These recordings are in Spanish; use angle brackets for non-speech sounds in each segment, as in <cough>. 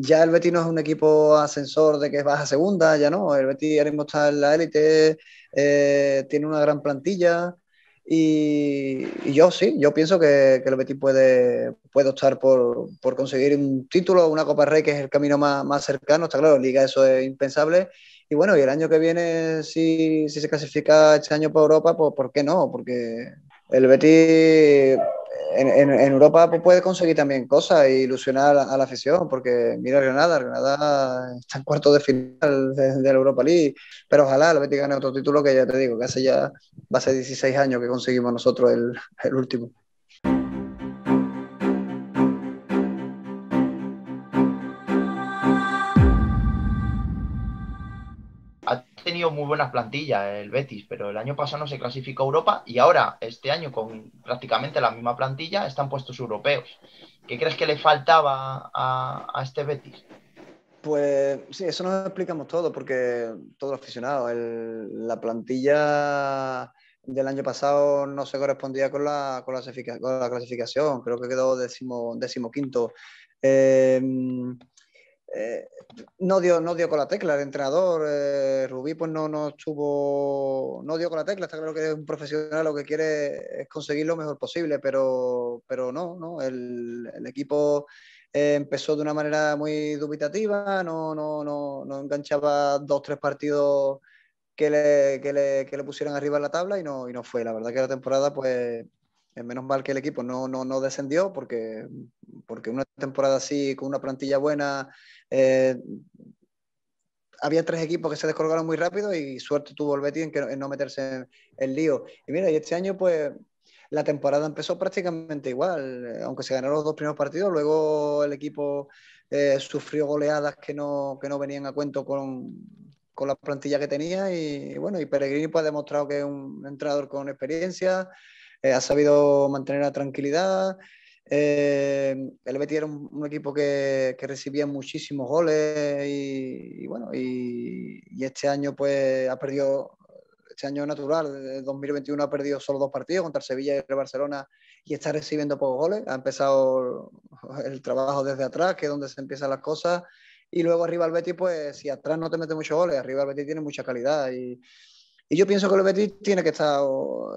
ya el Betis no es un equipo ascensor de que es baja segunda, ya no. El Betis ahora mismo está en la élite, eh, tiene una gran plantilla. Y, yo sí, yo pienso que, que el Betis puede, puede optar por, por, conseguir un título, una Copa Rey, que es el camino más, más, cercano. Está claro, Liga eso es impensable. Y bueno, y el año que viene, si, si se clasifica este año para Europa, pues ¿por qué no? Porque el Betis en, Europa pues, puede conseguir también cosas e ilusionar a la, afición, porque mira Granada, Granada está en cuarto de final del Europa League, pero ojalá la Betis gane otro título que ya te digo, que hace ya, va a ser 16 años que conseguimos nosotros el, el último. tenido muy buenas plantillas el Betis, pero el año pasado no se clasificó Europa y ahora, este año, con prácticamente la misma plantilla, están puestos europeos. ¿Qué crees que le faltaba a, este Betis? Pues sí, eso nos explicamos todo, porque todos los aficionados, el, la plantilla del año pasado no se correspondía con la, con la, clasificación, creo que quedó décimo, décimo quinto. Eh, no, dio, no dio con la tecla el entrenador. Eh, Rubí pues no, no estuvo, no dio con la tecla. Está claro que es un profesional, lo que quiere es conseguir lo mejor posible, pero, pero no, no. El, equipo eh, empezó de una manera muy dubitativa, no, no, no, enganchaba dos, tres partidos que le, que pusieran arriba en la tabla y no, y no fue. La verdad que la temporada pues eh, menos mal que el equipo no, no, no, descendió porque, porque una temporada así, con una plantilla buena, eh, había tres equipos que se descolgaron muy rápido y suerte tuvo el Betis en, que, no meterse en, el lío. Y mira, y este año pues la temporada empezó prácticamente igual, eh, aunque se ganaron los dos primeros partidos, luego el equipo sufrió goleadas que no, que no venían a cuento con, con la plantilla que tenía y, bueno, y Peregrini pues, ha demostrado que es un entrenador con experiencia, eh, ha sabido mantener la tranquilidad. Eh, el Betis era un, equipo que, que, recibía muchísimos goles y, bueno, y, este año pues ha perdido, este año natural, 2021 ha perdido solo dos partidos contra Sevilla y el Barcelona y está recibiendo pocos goles. Ha empezado el trabajo desde atrás, que es donde se empiezan las cosas. Y luego arriba el Betis, pues si atrás no te mete muchos goles, arriba el Betis tiene mucha calidad y, y yo pienso que el Betis tiene que estar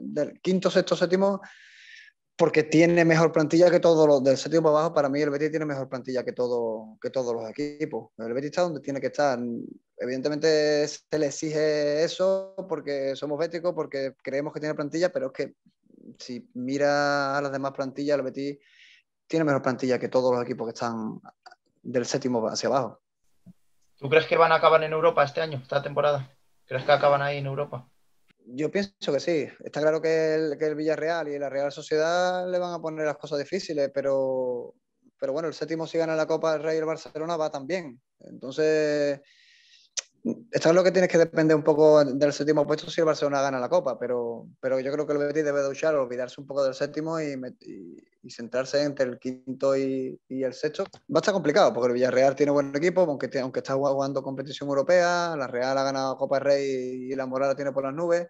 del quinto, sexto, séptimo, porque tiene mejor plantilla que todos los del séptimo para abajo. Para mí el Betis tiene mejor plantilla que, todo, que todos los equipos. El Betis está donde tiene que estar. Evidentemente se le exige eso porque somos béticos, porque creemos que tiene plantilla, pero es que si mira a las demás plantillas, el Betis tiene mejor plantilla que todos los equipos que están del séptimo hacia abajo. ¿Tú crees que van a acabar en Europa este año, esta temporada? ¿Crees que acaban ahí en Europa? Yo pienso que sí. Está claro que el, Villarreal y la Real Sociedad le van a poner las cosas difíciles, pero, pero bueno, el séptimo si gana la Copa del Rey el Barcelona va también. Entonces, esto es lo que tienes que depender un poco del séptimo puesto si el Barcelona gana la Copa, pero, pero yo creo que el Betis debe de luchar, olvidarse un poco del séptimo y, centrarse entre el quinto y, y, el sexto. Va a estar complicado porque el Villarreal tiene buen equipo, aunque, aunque está jugando competición europea, la Real ha ganado Copa Rey y la Morada tiene por las nubes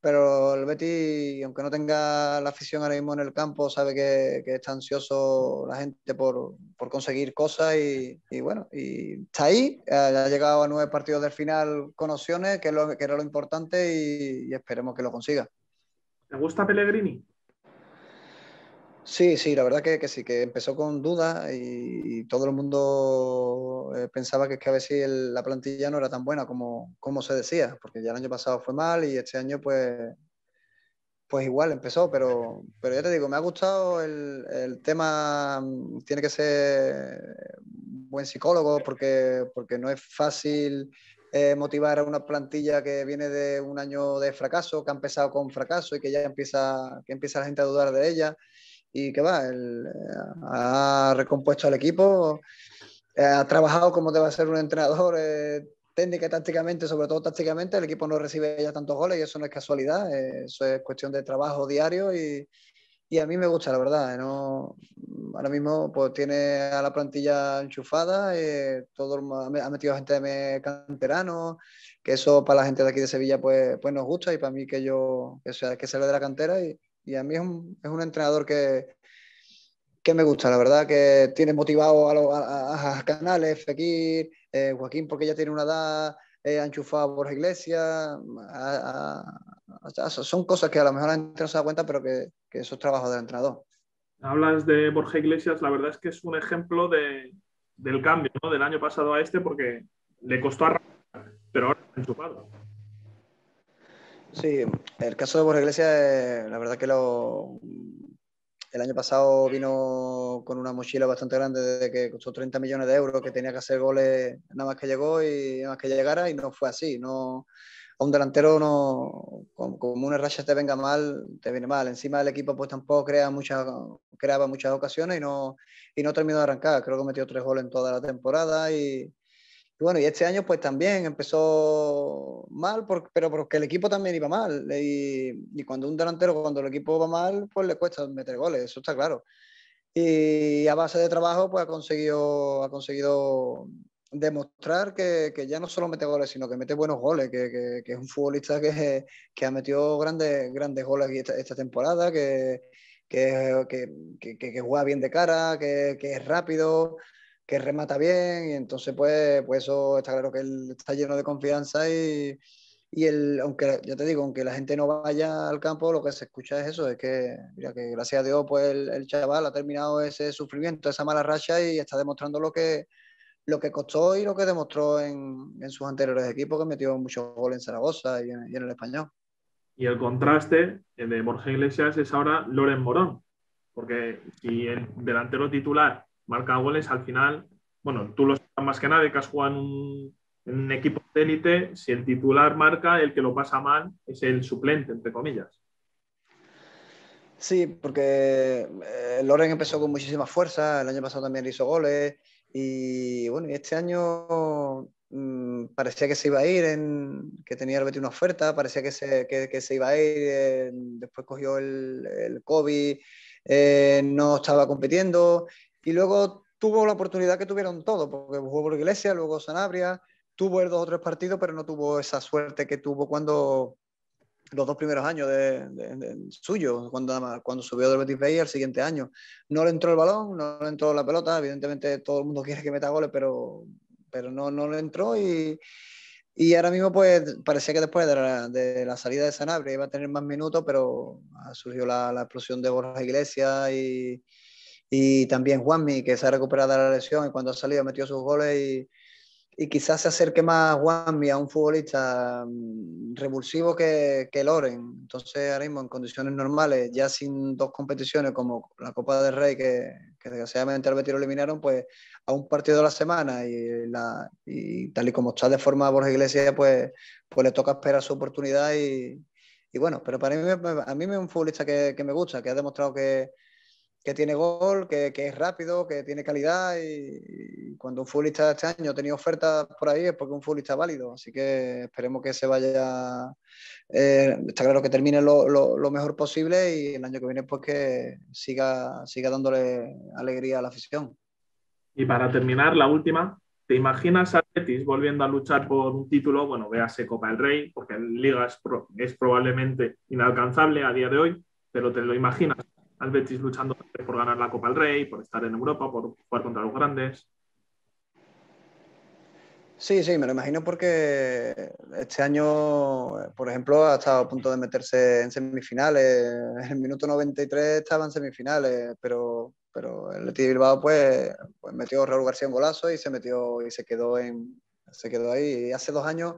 pero el Betty, aunque no tenga la afición ahora mismo en el campo, sabe que, está ansioso la gente por, conseguir cosas y, bueno, y está ahí, eh, ha llegado a nueve partidos del final con opciones, que, lo, que era lo importante y, y esperemos que lo consiga. ¿Te gusta Pellegrini? Sí, sí, la verdad que, que sí, que empezó con dudas y, todo el mundo eh, pensaba que que a ver si la plantilla no era tan buena como, se decía, porque ya el año pasado fue mal y este año pues, pues igual empezó, pero, pero ya te digo, me ha gustado el, tema, mm, tiene que ser buen psicólogo porque, porque no es fácil eh, motivar a una plantilla que viene de un año de fracaso, que ha empezado con fracaso y que ya empieza, que empieza la gente a dudar de ella y que va, él ha recompuesto al equipo, eh, ha trabajado como debe ser un entrenador eh, técnica y tácticamente, sobre todo tácticamente, el equipo no recibe ya tantos goles y eso no es casualidad, eh, eso es cuestión de trabajo diario y, y a mí me gusta, la verdad. No, ahora mismo pues, tiene a la plantilla enchufada, todo, ha metido gente de canterano, que eso para la gente de aquí de Sevilla pues, pues nos gusta y para mí que yo, que sea, que le de la cantera y y a mí es un, es un entrenador que, que me gusta, la verdad, que tiene motivado a los canales, Fekir, eh, Joaquín, porque ya tiene una edad, eh, ha enchufado Borja Iglesias. son cosas que a lo mejor la gente no se da cuenta, pero que, que eso es trabajo del entrenador. Hablas de Borja Iglesias, la verdad es que es un ejemplo del cambio del año pasado a este porque le costó arrancar, pero ahora está enchufado. Sí, el caso de Borreglesia, eh, la verdad que el año pasado vino con una mochila bastante grande de que costó 30 millones de euros, que tenía que hacer goles nada más que llegó y nada más que llegara, y no fue así. No, a un delantero, no, como, una racha te venga mal, te viene mal. Encima el equipo pues tampoco crea muchas, creaba muchas ocasiones y no, y no terminó de arrancar. Creo que metió tres goles en toda la temporada y, y bueno, y este año pues también empezó mal, pero porque el equipo también iba mal. Eh, y, cuando un delantero, cuando el equipo va mal, pues le cuesta meter goles, eso está claro. Y a base de trabajo pues ha conseguido, ha conseguido demostrar que, ya no solo mete goles, sino que mete buenos goles, que, es un futbolista que, ha metido grandes, grandes goles esta, temporada, que, que, juega bien de cara, que, que es rápido, que remata bien y entonces pues, pues, eso está claro que él está lleno de confianza y, y el, aunque yo te digo, aunque la gente no vaya al campo, lo que se escucha es eso, es que, mira, que gracias a Dios pues el, chaval ha terminado ese sufrimiento, esa mala racha y está demostrando lo que, lo que costó y lo que demostró en, en sus anteriores equipos, que metió muchos goles en Zaragoza y en, el español. Y el contraste de Borja Iglesias es ahora Loren Morón, porque si el delantero titular marca goles, al final, bueno, tú lo sabes más que nadie que has jugado en un, equipo de élite, si el titular marca, el que lo pasa mal es el suplente, entre comillas. Sí, porque eh, Loren empezó con muchísima fuerza, el año pasado también hizo goles y bueno, este año mm, parecía que se iba a ir, en, que tenía el Betis una oferta, parecía que se, iba a ir, después cogió el, COVID, eh, no estaba compitiendo y luego tuvo la oportunidad que tuvieron todos, porque jugó por Iglesia, luego Sanabria, tuvo el dos o tres partidos, pero no tuvo esa suerte que tuvo cuando los dos primeros años de, suyo, cuando, cuando subió del Betis Bay el siguiente año. No le entró el balón, no le entró la pelota, evidentemente todo el mundo <laughs> quiere que meta goles, pero, pero no, no le entró y, y ahora mismo pues parecía que después de la, salida de Sanabria iba a tener más minutos, pero ah, surgió la, la explosión de Borja Iglesias y y también Juanmi, que se ha recuperado de la lesión y cuando ha salido metió sus goles y, y quizás se acerque más Juanmi a un futbolista mm, revulsivo que, que, Loren. Entonces, ahora mismo en condiciones normales, ya sin dos competiciones como la Copa del Rey, que, desgraciadamente al Betis lo eliminaron, pues a un partido de la semana y, la, y tal y como está de forma Borja Iglesias, pues, pues le toca esperar su oportunidad y, y bueno, pero para mí, a mí es un futbolista que, que me gusta, que ha demostrado que que tiene gol, que, es rápido, que tiene calidad y, cuando un futbolista este año ha tenido ofertas por ahí es porque un futbolista válido, así que esperemos que se vaya, eh, está claro que termine lo, mejor posible y el año que viene pues que siga, siga dándole alegría a la afición. Y para terminar, la última, ¿te imaginas a Betis volviendo a luchar por un título? Bueno, véase Copa del Rey, porque en Liga es probablemente inalcanzable a día de hoy, pero ¿te lo imaginas al luchando por ganar la Copa del Rey, por estar en Europa, por jugar contra los grandes. Sí, sí, me lo imagino porque este año, por ejemplo, ha estado a punto de meterse en semifinales. En el minuto 93 estaba en semifinales, pero, pero el Leti Bilbao pues, pues, metió a Raúl García en golazo y se metió y se quedó en se quedó ahí. Y hace dos años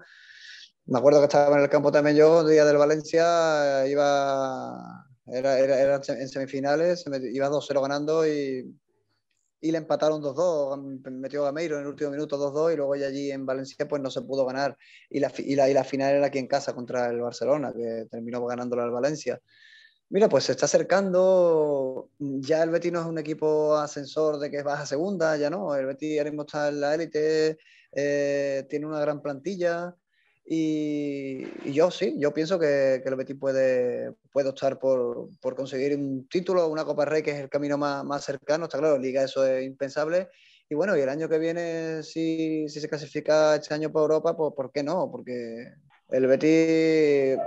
me acuerdo que estaba en el campo también yo, un día del Valencia, iba era, era, en semifinales, iba 2-0 ganando y, y le empataron 2-2. Um, metió Gameiro en el último minuto 2-2 y luego ya allí en Valencia pues no se pudo ganar. Y la, y la, y la final era aquí en casa contra el Barcelona, que terminó ganándola al Valencia. Mira, pues se está acercando. Ya el Betis no es un equipo ascensor de que es baja segunda, ya no. El Betis ahora mismo está en la élite, eh, tiene una gran plantilla. Y, yo sí, yo pienso que, que el Betis puede, puede optar por, por, conseguir un título, una Copa Rey, que es el camino más, más, cercano. Está claro, Liga eso es impensable. Y bueno, y el año que viene, si, si se clasifica este año por Europa, pues ¿por qué no? Porque el Betis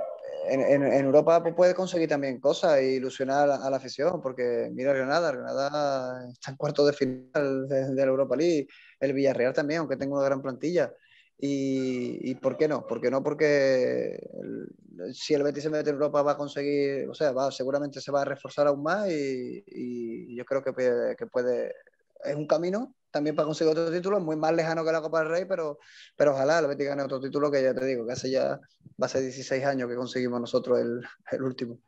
en, en, Europa pues, puede conseguir también cosas e ilusionar a la, afición, porque mira Granada, Granada está en cuarto de final de, de la Europa League, el Villarreal también, aunque tenga una gran plantilla. Y, ¿por qué no? ¿Por qué no? Porque si el Betis se mete en Europa va a conseguir, o sea, seguramente se va a reforzar aún más y, yo creo que, que, puede, es un camino también para conseguir otro título, muy más lejano que la Copa del Rey, pero, pero ojalá el Betis gane otro título que ya te digo, que hace ya, va a ser 16 años que conseguimos nosotros el, el último.